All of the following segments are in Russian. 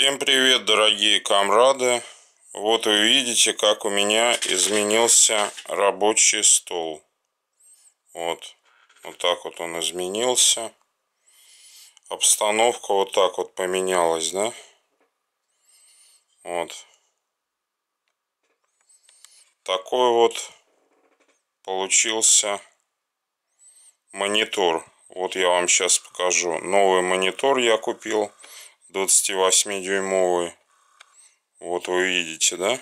Всем привет, дорогие комрады! Вот вы видите, как у меня изменился рабочий стол. Вот, вот так вот он изменился. Обстановка вот так вот поменялась, да? Вот. Такой вот получился монитор. Вот я вам сейчас покажу. Новый монитор я купил 28-дюймовый. Вот вы видите, да?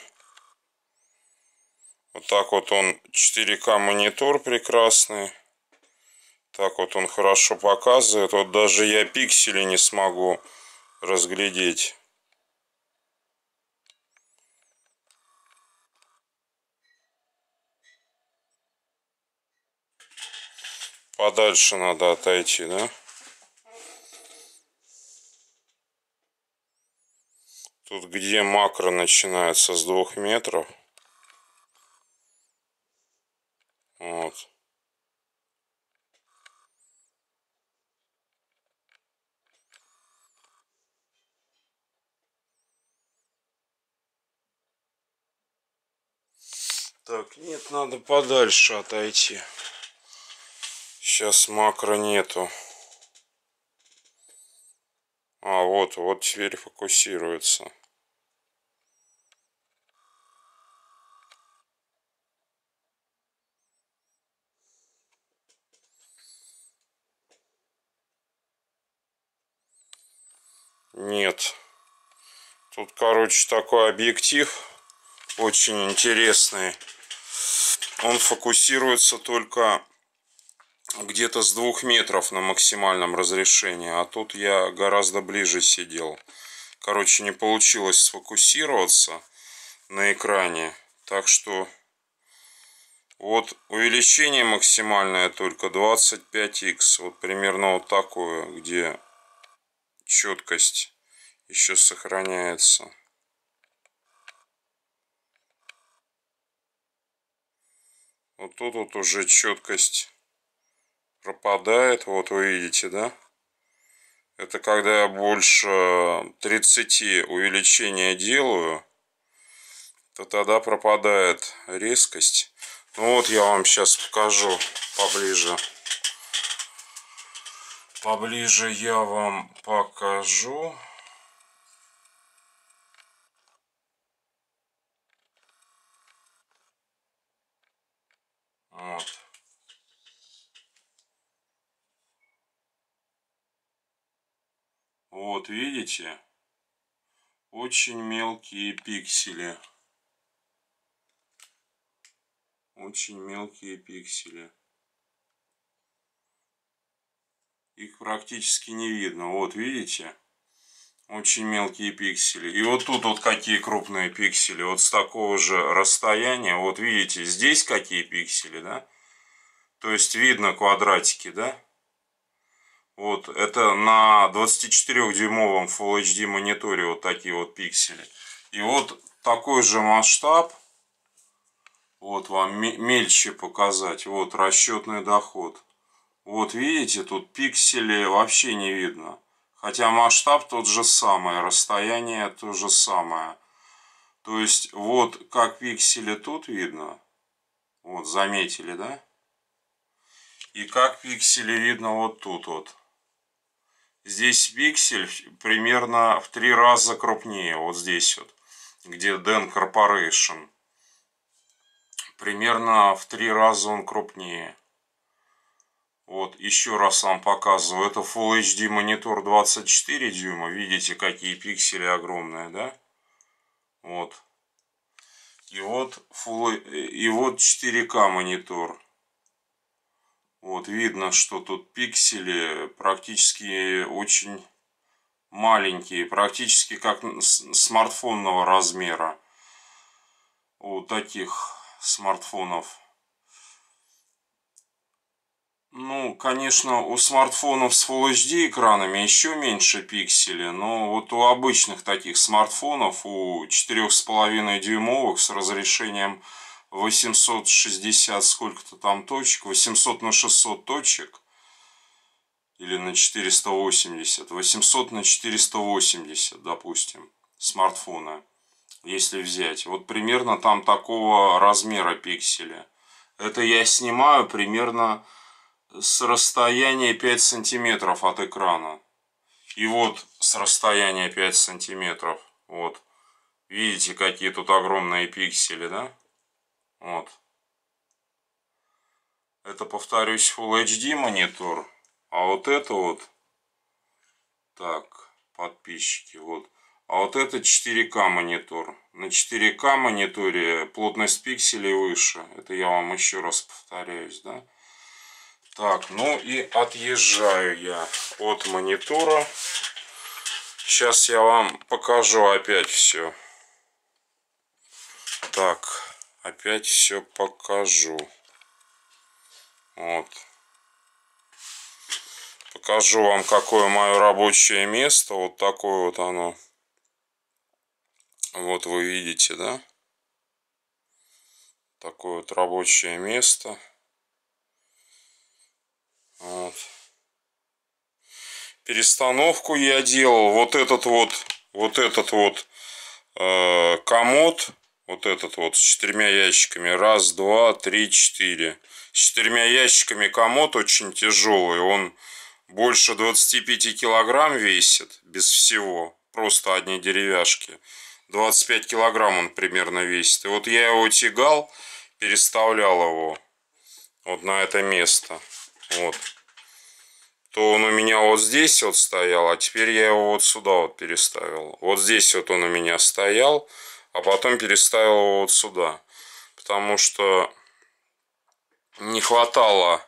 Вот так вот он 4К монитор прекрасный. Так вот он хорошо показывает. Вот даже я пиксели не смогу разглядеть. Подальше надо отойти, да? Тут где макро начинается с двух метров. Вот. Так, нет, надо подальше отойти. Сейчас макро нету. А, вот, вот теперь фокусируется. нет. Тут, короче, такой объектив очень интересный. Он фокусируется только где-то с двух метров на максимальном разрешении. А тут я гораздо ближе сидел. Короче, не получилось сфокусироваться на экране. Так что вот увеличение максимальное только 25 х, Вот примерно вот такое, где четкость еще сохраняется. Вот тут вот уже четкость пропадает, вот вы видите, да? Это когда я больше 30 увеличения делаю, то тогда пропадает резкость. Ну вот я вам сейчас покажу поближе. Поближе я вам покажу. Вот, видите? Очень мелкие пиксели. Очень мелкие пиксели. Их практически не видно. Вот, видите? Очень мелкие пиксели. И вот тут вот какие крупные пиксели. Вот с такого же расстояния. Вот видите, здесь какие пиксели, да? То есть видно квадратики, да? Вот, это на 24-дюймовом Full HD мониторе вот такие вот пиксели. И вот такой же масштаб, вот вам мельче показать, вот расчетный доход. Вот видите, тут пиксели вообще не видно. Хотя масштаб тот же самый, расстояние то же самое. То есть вот как пиксели тут видно. Вот заметили, да? И как пиксели видно вот тут вот. Здесь пиксель примерно в три раза крупнее, вот здесь вот, где Den Corporation. Примерно в три раза он крупнее. Вот, еще раз вам показываю. Это Full HD монитор 24 дюйма. Видите, какие пиксели огромные, да? Вот. И вот, Full... и вот 4К монитор. Вот видно, что тут пиксели практически очень маленькие, практически как смартфонного размера. У таких смартфонов. Ну, конечно, у смартфонов с Full HD экранами еще меньше пикселей, но вот у обычных таких смартфонов, у 4,5 дюймовых с разрешением 860 сколько-то там точек, 800 на 600 точек, или на 480, 800 на 480, допустим, смартфона, если взять. Вот примерно там такого размера пикселя. Это я снимаю примерно с расстояния 5 сантиметров от экрана. И вот с расстояния 5 сантиметров, вот, видите, какие тут огромные пиксели, да? Вот. Это, повторюсь, Full HD монитор. А вот это вот... Так, подписчики, вот. А вот это 4К монитор. На 4К мониторе плотность пикселей выше. Это я вам еще раз повторяюсь, да? Так, ну и отъезжаю я от монитора. Сейчас я вам покажу опять все. Так опять все покажу. Вот. Покажу вам, какое мое рабочее место. Вот такое вот оно. Вот вы видите, да? Такое вот рабочее место. Вот. Перестановку я делал. Вот этот вот, вот этот вот э, комод вот этот вот с четырьмя ящиками. Раз, два, три, четыре. С четырьмя ящиками комод очень тяжелый. Он больше 25 килограмм весит без всего. Просто одни деревяшки. 25 килограмм он примерно весит. И вот я его тягал, переставлял его вот на это место. Вот. То он у меня вот здесь вот стоял, а теперь я его вот сюда вот переставил. Вот здесь вот он у меня стоял а потом переставил его вот сюда. Потому что не хватало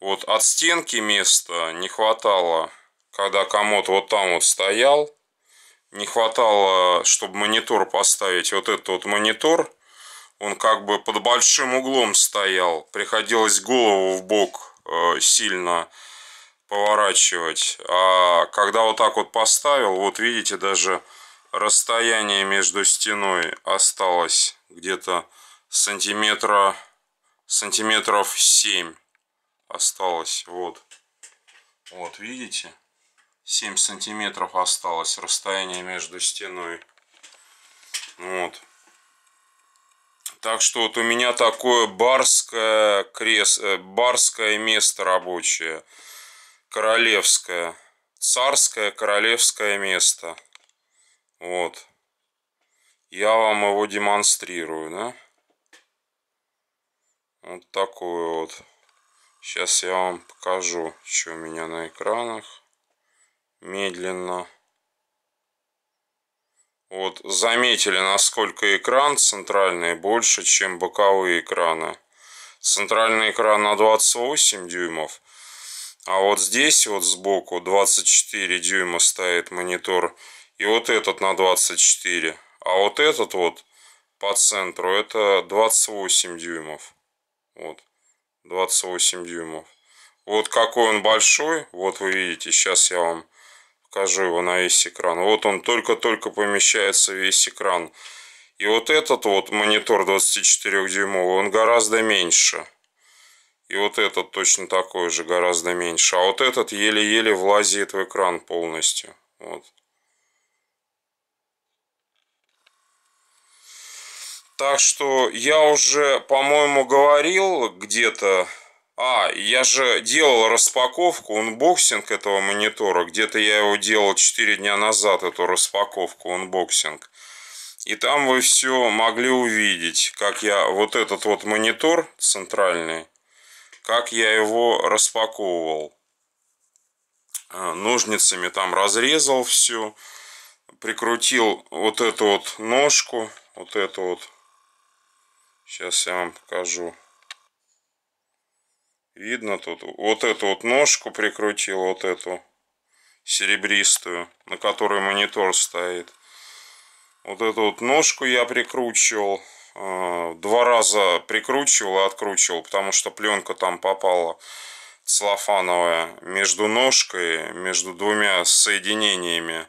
вот от стенки места, не хватало, когда комод вот там вот стоял, не хватало, чтобы монитор поставить, вот этот вот монитор, он как бы под большим углом стоял, приходилось голову в бок э, сильно поворачивать, а когда вот так вот поставил, вот видите, даже расстояние между стеной осталось где-то сантиметра сантиметров 7 осталось вот вот видите 7 сантиметров осталось расстояние между стеной вот так что вот у меня такое барское крес э, барское место рабочее королевское царское королевское место вот. Я вам его демонстрирую, да? Вот такой вот. Сейчас я вам покажу, что у меня на экранах. Медленно. Вот заметили, насколько экран центральный больше, чем боковые экраны. Центральный экран на 28 дюймов. А вот здесь вот сбоку 24 дюйма стоит монитор и вот этот на 24. А вот этот вот по центру это 28 дюймов. Вот. 28 дюймов. Вот какой он большой. Вот вы видите. Сейчас я вам покажу его на весь экран. Вот он только-только помещается весь экран. И вот этот вот монитор 24 дюймовый, он гораздо меньше. И вот этот точно такой же, гораздо меньше. А вот этот еле-еле влазит в экран полностью. Вот. Так что я уже, по-моему, говорил где-то... А, я же делал распаковку, унбоксинг этого монитора. Где-то я его делал 4 дня назад, эту распаковку, унбоксинг. И там вы все могли увидеть, как я вот этот вот монитор центральный, как я его распаковывал. А, ножницами там разрезал все, прикрутил вот эту вот ножку, вот эту вот Сейчас я вам покажу. Видно тут вот эту вот ножку прикрутил, вот эту серебристую, на которой монитор стоит. Вот эту вот ножку я прикручивал. Э, два раза прикручивал и откручивал, потому что пленка там попала целлофановая между ножкой, между двумя соединениями.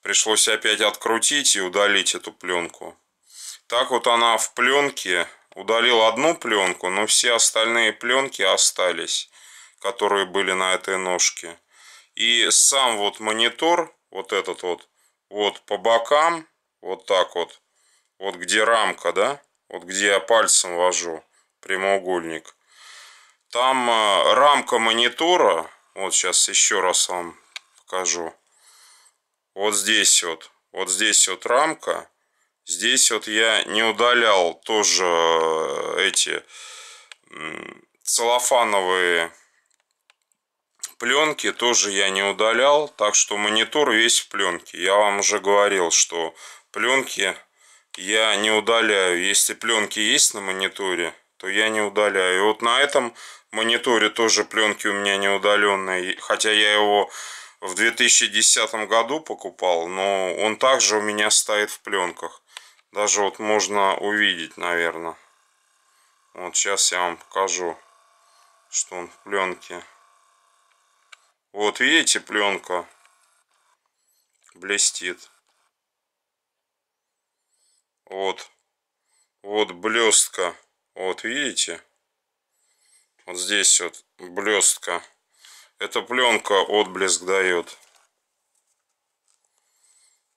Пришлось опять открутить и удалить эту пленку. Так вот она в пленке удалил одну пленку, но все остальные пленки остались, которые были на этой ножке. И сам вот монитор, вот этот вот, вот по бокам, вот так вот, вот где рамка, да, вот где я пальцем вожу, прямоугольник. Там э, рамка монитора, вот сейчас еще раз вам покажу. Вот здесь вот, вот здесь вот рамка, Здесь вот я не удалял тоже э, эти целлофановые пленки. Тоже я не удалял. Так что монитор весь в пленке. Я вам уже говорил, что пленки я не удаляю. Если пленки есть на мониторе, то я не удаляю. И вот на этом мониторе тоже пленки у меня не удаленные. Хотя я его в 2010 году покупал, но он также у меня стоит в пленках даже вот можно увидеть, наверное. Вот сейчас я вам покажу, что он в пленке. Вот видите, пленка блестит. Вот. Вот блестка. Вот видите? Вот здесь вот блестка. Эта пленка отблеск дает.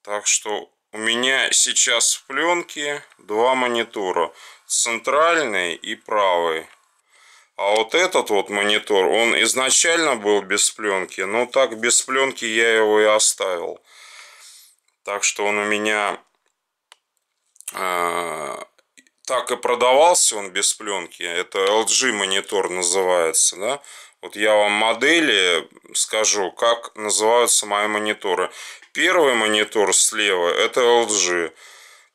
Так что у меня сейчас в пленке два монитора. Центральный и правый. А вот этот вот монитор, он изначально был без пленки. Но так без пленки я его и оставил. Так что он у меня... А, так и продавался он без пленки. Это LG монитор называется, да? Вот я вам модели скажу, как называются мои мониторы. Первый монитор слева это LG,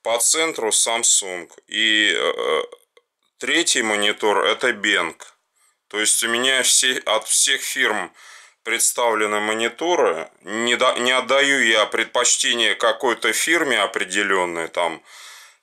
по центру Samsung и э, третий монитор это Beng. То есть у меня все, от всех фирм представлены мониторы. Не, до, не отдаю я предпочтение какой-то фирме определенной. Там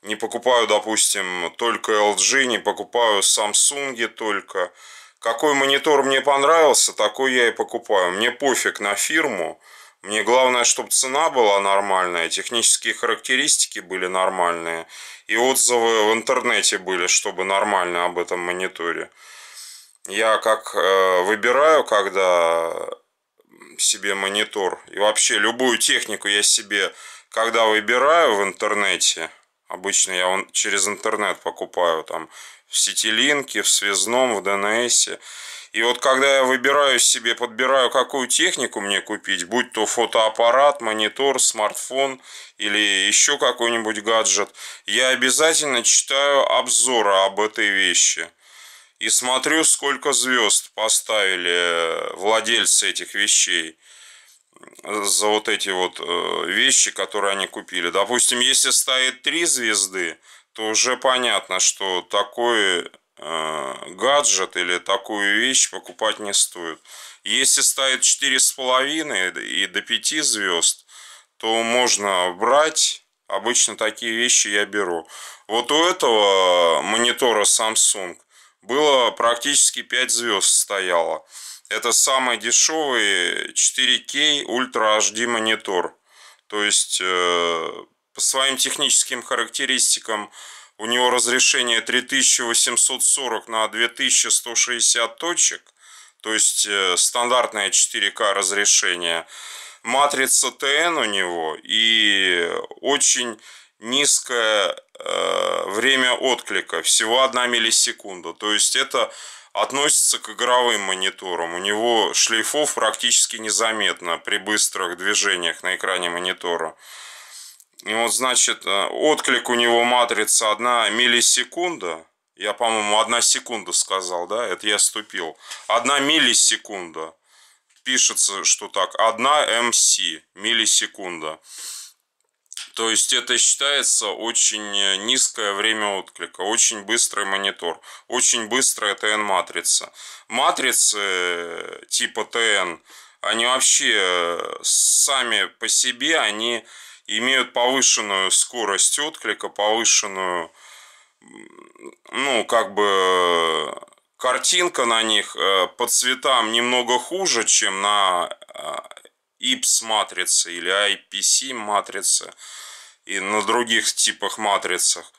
не покупаю, допустим, только LG, не покупаю Samsung только. Какой монитор мне понравился, такой я и покупаю. Мне пофиг на фирму. Мне главное, чтобы цена была нормальная, технические характеристики были нормальные, и отзывы в интернете были, чтобы нормально об этом мониторе. Я как э, выбираю, когда себе монитор, и вообще любую технику я себе, когда выбираю в интернете, обычно я он, через интернет покупаю, там, в сетилинке, в связном, в ДНСе, и вот когда я выбираю себе, подбираю, какую технику мне купить, будь то фотоаппарат, монитор, смартфон или еще какой-нибудь гаджет, я обязательно читаю обзоры об этой вещи. И смотрю, сколько звезд поставили э, владельцы этих вещей э, за вот эти вот э, вещи, которые они купили. Допустим, если стоит три звезды, то уже понятно, что такой Э, гаджет или такую вещь покупать не стоит. Если ставит 4,5 и до 5 звезд, то можно брать. Обычно такие вещи я беру. Вот у этого монитора Samsung было практически 5 звезд стояло. Это самый дешевый 4K Ultra HD монитор. То есть э, по своим техническим характеристикам у него разрешение 3840 на 2160 точек, то есть э, стандартное 4К разрешение. Матрица ТН у него и очень низкое э, время отклика, всего 1 миллисекунда. То есть это относится к игровым мониторам. У него шлейфов практически незаметно при быстрых движениях на экране монитора. И вот, значит, э, отклик у него матрица 1 миллисекунда. Я, по-моему, 1 секунда сказал, да? Это я ступил. 1 миллисекунда. Пишется, что так. 1 МС, миллисекунда. То есть это считается очень э, низкое время отклика, очень быстрый монитор, очень быстрая ТН-матрица. Матрицы э, типа ТН, они вообще сами по себе, они имеют повышенную скорость отклика, повышенную, ну, как бы картинка на них э, по цветам немного хуже, чем на IPS э, матрице или IPC матрице и на других типах матрицах,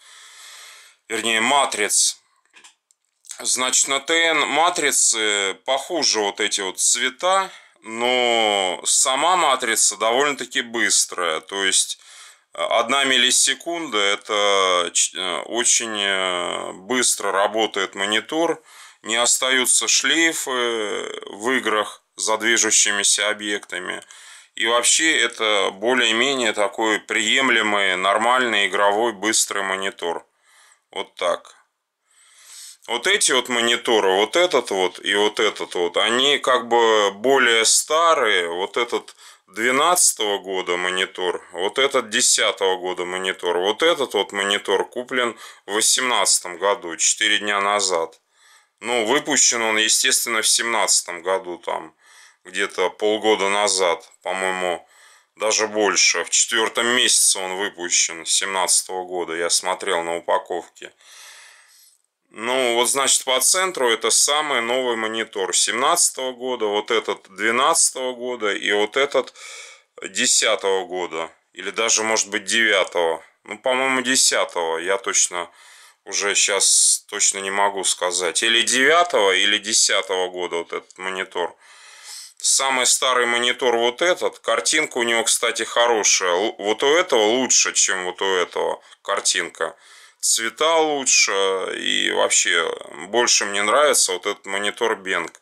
вернее матриц. Значит, на ТН матрицы похуже вот эти вот цвета, но сама матрица довольно-таки быстрая. То есть э, одна миллисекунда – это э, очень э, быстро работает монитор, не остаются шлейфы в играх за движущимися объектами. И вообще это более-менее такой приемлемый, нормальный, игровой, быстрый монитор. Вот так. Вот эти вот мониторы, вот этот вот и вот этот вот, они как бы более старые. Вот этот 12 года монитор, вот этот 10 года монитор, вот этот вот монитор куплен в 18 году, 4 дня назад. Ну, выпущен он, естественно, в 17 году, там, где-то полгода назад, по-моему, даже больше. В четвертом месяце он выпущен, 17 года, я смотрел на упаковке. Ну, вот значит по центру это самый новый монитор 17 -го года, вот этот 12 -го года и вот этот 10 -го года. Или даже может быть 9 -го. Ну, по-моему 10 -го. я точно уже сейчас точно не могу сказать. Или 9 или 10 -го года вот этот монитор. Самый старый монитор вот этот. Картинка у него, кстати, хорошая. Вот у этого лучше, чем вот у этого картинка цвета лучше и вообще больше мне нравится вот этот монитор Бенг.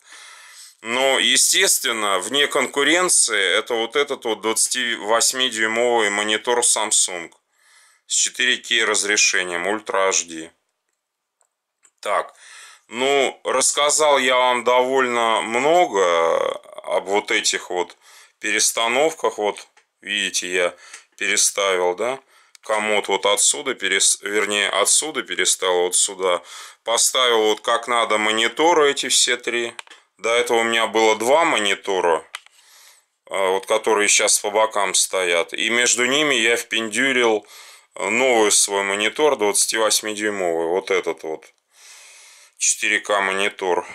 Но, естественно, вне конкуренции это вот этот вот 28-дюймовый монитор Samsung с 4К разрешением Ultra HD. Так, ну, рассказал я вам довольно много об вот этих вот перестановках. Вот, видите, я переставил, да комод вот отсюда, перес... вернее отсюда перестал вот сюда. Поставил вот как надо мониторы эти все три. До этого у меня было два монитора, а, вот которые сейчас по бокам стоят. И между ними я впендюрил э, новый свой монитор 28-дюймовый, вот этот вот 4К монитор.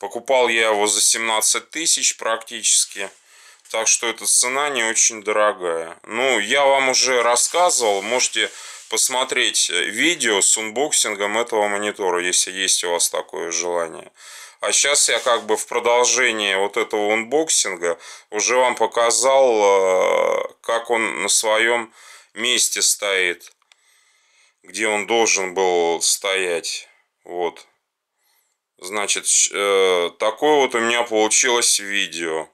Покупал я его за 17 тысяч практически. Так что эта цена не очень дорогая. Ну, я вам уже рассказывал, можете посмотреть э, видео с унбоксингом этого монитора, если есть у вас такое желание. А сейчас я как бы в продолжении вот этого унбоксинга уже вам показал, э, как он на своем месте стоит, где он должен был стоять. Вот. Значит, э, такое вот у меня получилось видео.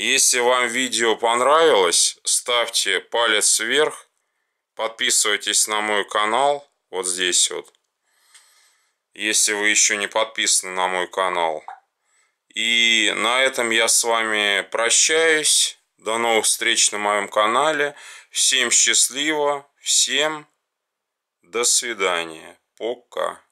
Если вам видео понравилось, ставьте палец вверх, подписывайтесь на мой канал, вот здесь вот, если вы еще не подписаны на мой канал. И на этом я с вами прощаюсь. До новых встреч на моем канале. Всем счастливо, всем до свидания. Пока.